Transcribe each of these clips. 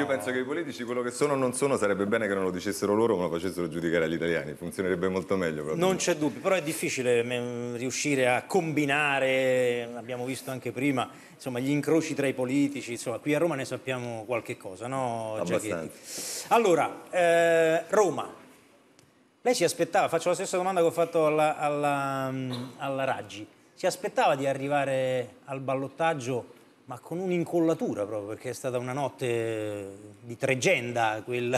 Io penso che i politici quello che sono o non sono sarebbe bene che non lo dicessero loro ma lo facessero giudicare agli italiani, funzionerebbe molto meglio. Proprio. Non c'è dubbio, però è difficile mm, riuscire a combinare, abbiamo visto anche prima, insomma, gli incroci tra i politici, insomma, qui a Roma ne sappiamo qualche cosa, no Giacchetti? Allora, eh, Roma, lei si aspettava, faccio la stessa domanda che ho fatto alla, alla, mm, alla Raggi, si aspettava di arrivare al ballottaggio ma con un'incollatura proprio, perché è stata una notte di tregenda quel,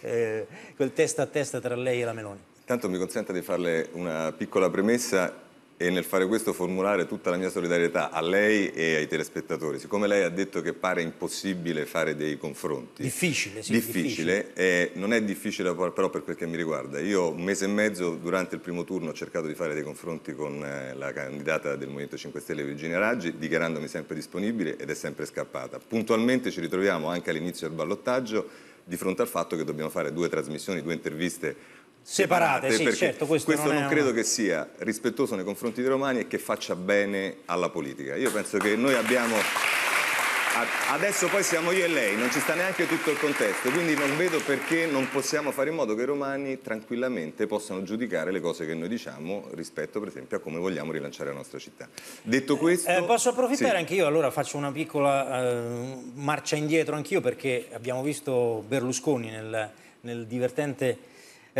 eh, quel testa a testa tra lei e la Meloni. Intanto mi consenta di farle una piccola premessa e nel fare questo formulare tutta la mia solidarietà a lei e ai telespettatori. Siccome lei ha detto che pare impossibile fare dei confronti. Difficile, sì. Difficile, difficile. Eh, non è difficile però per quel che mi riguarda. Io un mese e mezzo durante il primo turno ho cercato di fare dei confronti con eh, la candidata del Movimento 5 Stelle Virginia Raggi, dichiarandomi sempre disponibile ed è sempre scappata. Puntualmente ci ritroviamo anche all'inizio del ballottaggio di fronte al fatto che dobbiamo fare due trasmissioni, due interviste separate, sì, certo, questo, questo non, non credo una... che sia rispettoso nei confronti dei romani e che faccia bene alla politica. Io penso che noi abbiamo... Adesso poi siamo io e lei, non ci sta neanche tutto il contesto, quindi non vedo perché non possiamo fare in modo che i romani tranquillamente possano giudicare le cose che noi diciamo rispetto per esempio a come vogliamo rilanciare la nostra città. Detto eh, questo... Eh, posso approfittare sì. anche io, allora faccio una piccola eh, marcia indietro anch'io perché abbiamo visto Berlusconi nel, nel divertente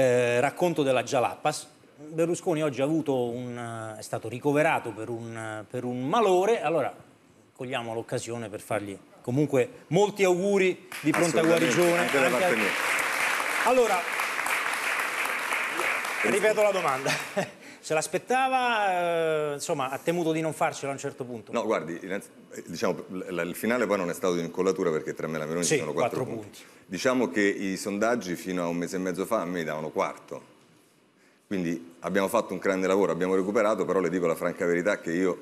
eh, racconto della Jalapas. Berlusconi oggi un, eh, è stato ricoverato per un, eh, per un malore, allora cogliamo l'occasione per fargli comunque molti auguri di pronta guarigione. Anche da parte mia. Allora, ripeto la domanda. se l'aspettava, eh, insomma, ha temuto di non farcela a un certo punto. No, guardi, eh, diciamo, il finale poi non è stato di incollatura perché tra me e la Meloni sì, sono quattro, punti. punti. Diciamo che i sondaggi fino a un mese e mezzo fa a me davano quarto. Quindi abbiamo fatto un grande lavoro, abbiamo recuperato, però le dico la franca verità che io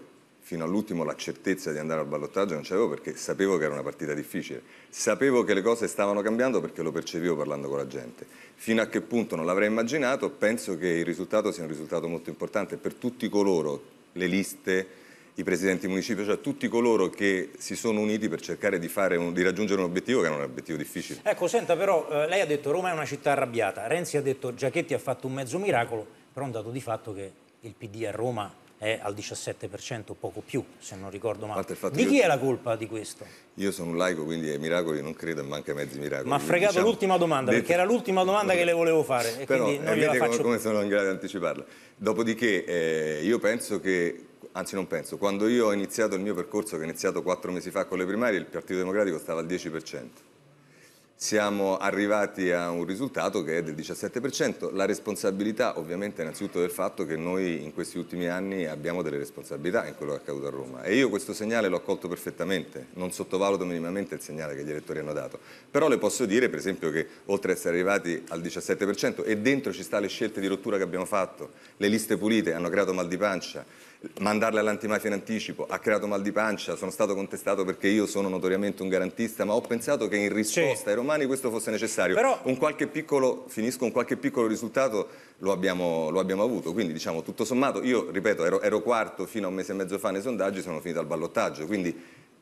fino all'ultimo la certezza di andare al ballottaggio non c'avevo perché sapevo che era una partita difficile, sapevo che le cose stavano cambiando perché lo percepivo parlando con la gente. Fino a che punto non l'avrei immaginato, penso che il risultato sia un risultato molto importante per tutti coloro, le liste, i presidenti municipi, cioè tutti coloro che si sono uniti per cercare di, un, di raggiungere un obiettivo che era un obiettivo difficile. Ecco, senta però, eh, lei ha detto Roma è una città arrabbiata, Renzi ha detto Giachetti ha fatto un mezzo miracolo, però è un dato di fatto che il PD a Roma è al 17% poco più, se non ricordo male. Di chi io... è la colpa di questo? Io sono un laico, quindi ai miracoli non credo e manca mezzi miracoli. Ma ha fregato diciamo... l'ultima domanda, perché era l'ultima domanda che le volevo fare. E Però, quindi non gliela faccio come, come sono in grado di anticiparla. Dopodiché eh, io penso che anzi non penso, quando io ho iniziato il mio percorso, che ho iniziato quattro mesi fa con le primarie, il Partito Democratico stava al 10% siamo arrivati a un risultato che è del 17%. La responsabilità ovviamente innanzitutto del fatto che noi in questi ultimi anni abbiamo delle responsabilità in quello che è accaduto a Roma e io questo segnale l'ho accolto perfettamente, non sottovaluto minimamente il segnale che gli elettori hanno dato, però le posso dire per esempio che oltre ad essere arrivati al 17% e dentro ci sta le scelte di rottura che abbiamo fatto, le liste pulite hanno creato mal di pancia, mandarle all'antimafia in anticipo ha creato mal di pancia, sono stato contestato perché io sono notoriamente un garantista, ma ho pensato che in risposta sì. ai romani questo fosse necessario. Però... Un qualche piccolo, finisco, un qualche piccolo risultato lo abbiamo, lo abbiamo avuto, quindi diciamo tutto sommato, io ripeto, ero, ero quarto fino a un mese e mezzo fa nei sondaggi, sono finito al ballottaggio, quindi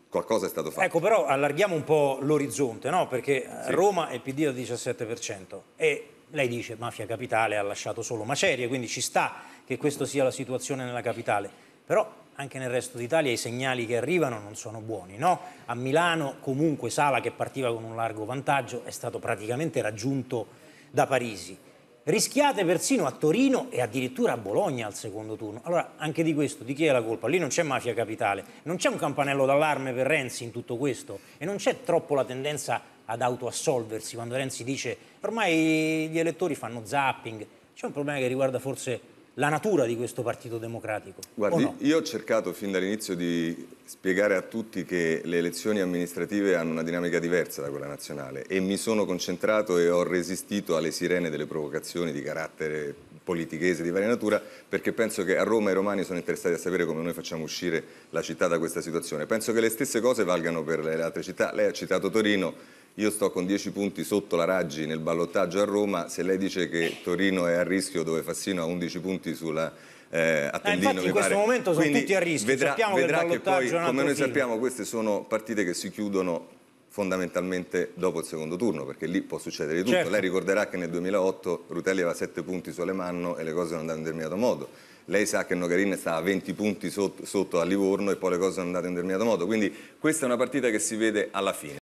qualcosa è stato fatto. Ecco, però allarghiamo un po' l'orizzonte, no? Perché eh, sì. Roma è PD al 17% e lei dice mafia capitale ha lasciato solo macerie, quindi ci sta che questa sia la situazione nella capitale, però anche nel resto d'Italia i segnali che arrivano non sono buoni. No? A Milano comunque Sala che partiva con un largo vantaggio è stato praticamente raggiunto da Parisi. Rischiate persino a Torino e addirittura a Bologna al secondo turno. Allora, anche di questo, di chi è la colpa? Lì non c'è mafia capitale, non c'è un campanello d'allarme per Renzi in tutto questo e non c'è troppo la tendenza ad autoassolversi quando Renzi dice ormai gli elettori fanno zapping. C'è un problema che riguarda forse la natura di questo Partito Democratico. Guardi, no? io ho cercato fin dall'inizio di spiegare a tutti che le elezioni amministrative hanno una dinamica diversa da quella nazionale e mi sono concentrato e ho resistito alle sirene delle provocazioni di carattere politichese di varia natura perché penso che a Roma i romani sono interessati a sapere come noi facciamo uscire la città da questa situazione. Penso che le stesse cose valgano per le altre città. Lei ha citato Torino, io sto con 10 punti sotto la Raggi nel ballottaggio a Roma, se lei dice che Torino è a rischio dove Fassino ha 11 punti sulla eh, eh, infatti in questo pare. momento sono Quindi tutti a rischio, vedrà, sappiamo vedrà che, che poi, come noi film. sappiamo, queste sono partite che si chiudono fondamentalmente dopo il secondo turno, perché lì può succedere di tutto. Certo. Lei ricorderà che nel 2008 Rutelli aveva 7 punti sulle Alemanno e le cose non andavano in determinato modo. Lei sa che Nogarin stava a 20 punti sotto, sotto a Livorno e poi le cose sono andate in determinato modo. Quindi questa è una partita che si vede alla fine.